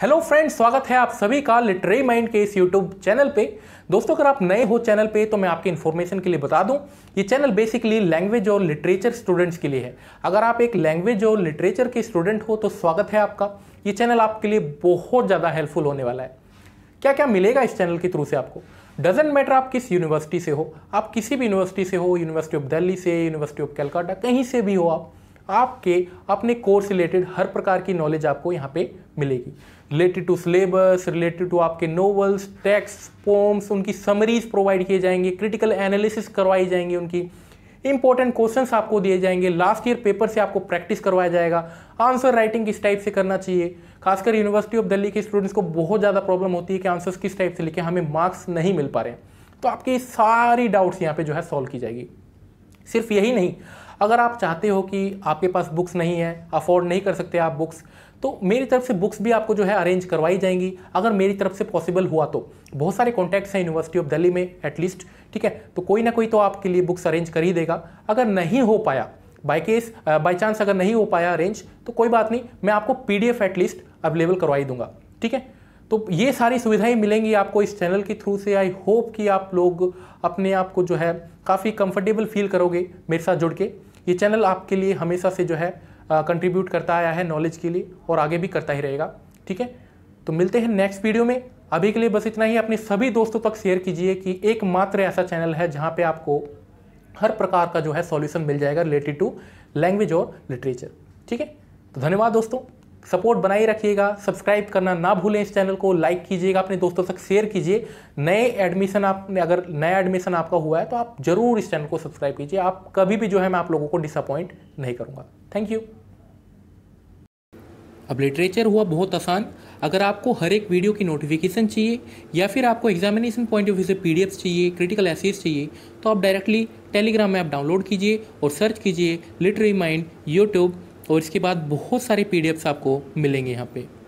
hello friends स्वागत है आप सभी का लिटरेरी माइंड के इस यूट्यूब चैनल पे दोस्तों अगर आप नए हो चैनल पे तो मैं आपकी इन्फॉर्मेशन के लिए बता दूं ये चैनल बेसिकली लैंग्वेज और लिटरेचर स्टूडेंट्स के लिए है अगर आप एक लैंग्वेज और लिटरेचर के स्टूडेंट हो तो स्वागत है आपका ये चैनल आपके लिए बहुत ज़्यादा हेल्पफुल होने वाला है क्या क्या मिलेगा इस चैनल के थ्रू से आपको डजेंट मैटर आप किस यूनिवर्सिटी से हो आप किसी भी यूनिवर्सिटी से हो यूनिवर्सिटी ऑफ दिल्ली से यूनिवर्सिटी ऑफ कैलकाटा कहीं से भी हो आप आपके अपने कोर्स रिलेटेड हर प्रकार की नॉलेज आपको यहाँ पे मिलेगी related to syllabus related to आपके नोवेल्स टेक्स पोम्स उनकी समरीज प्रोवाइड किए जाएंगे क्रिटिकल एनालिसिस करवाई जाएंगी उनकी इंपॉर्टेंट क्वेश्चंस आपको दिए जाएंगे लास्ट ईयर पेपर से आपको प्रैक्टिस करवाया जाएगा आंसर राइटिंग किस टाइप से करना चाहिए खासकर यूनिवर्सिटी ऑफ दिल्ली के स्टूडेंट्स को बहुत ज़्यादा प्रॉब्लम होती है कि आंसर्स किस टाइप से लिखे हमें मार्क्स नहीं मिल पा रहे हैं तो आपकी सारी डाउट्स यहाँ पे जो है सॉल्व की जाएगी सिर्फ यही नहीं अगर आप चाहते हो कि आपके पास बुक्स नहीं है अफोर्ड नहीं कर सकते आप बुक्स तो मेरी तरफ से बुक्स भी आपको जो है अरेंज करवाई जाएंगी अगर मेरी तरफ से पॉसिबल हुआ तो बहुत सारे कॉन्टैक्ट्स हैं यूनिवर्सिटी ऑफ दिल्ली में एटलीस्ट ठीक है तो कोई ना कोई तो आपके लिए बुक्स अरेंज कर ही देगा अगर नहीं हो पाया बाई केस बाई चांस अगर नहीं हो पाया अरेंज तो कोई बात नहीं मैं आपको P D F at least available करवाई दूंगा ठीक है तो ये सारी सुविधाएं मिलेंगी आपको इस चैनल के थ्रू से आई होप कि आप लोग अपने आप को जो है काफ़ी कंफर्टेबल फील करोगे मेरे साथ जुड़ के ये चैनल आपके लिए हमेशा से जो है कंट्रीब्यूट करता आया है नॉलेज के लिए और आगे भी करता ही रहेगा ठीक है तो मिलते हैं नेक्स्ट वीडियो में अभी के लिए बस इतना ही अपने सभी दोस्तों तक शेयर कीजिए कि एकमात्र ऐसा चैनल है जहाँ पे आपको हर प्रकार का जो है सॉल्यूशन मिल जाएगा रिलेटेड टू लैंग्वेज और लिटरेचर ठीक है तो धन्यवाद दोस्तों सपोर्ट बनाए रखिएगा सब्सक्राइब करना ना भूलें इस चैनल को लाइक कीजिएगा अपने दोस्तों तक शेयर कीजिए नए एडमिशन आपने अगर नया एडमिशन आपका हुआ है तो आप जरूर इस चैनल को सब्सक्राइब कीजिए आप कभी भी जो है मैं आप लोगों को डिसअपॉइंट नहीं करूँगा थैंक यू अब लिटरेचर हुआ बहुत आसान अगर आपको हर एक वीडियो की नोटिफिकेशन चाहिए या फिर आपको एग्जामिनेशन पॉइंट ऑफ व्यू से पी चाहिए क्रिटिकल एसेस चाहिए तो आप डायरेक्टली टेलीग्राम ऐप डाउनलोड कीजिए और सर्च कीजिए लिटरी माइंड यूट्यूब और इसके बाद बहुत सारे पी आपको मिलेंगे यहाँ पर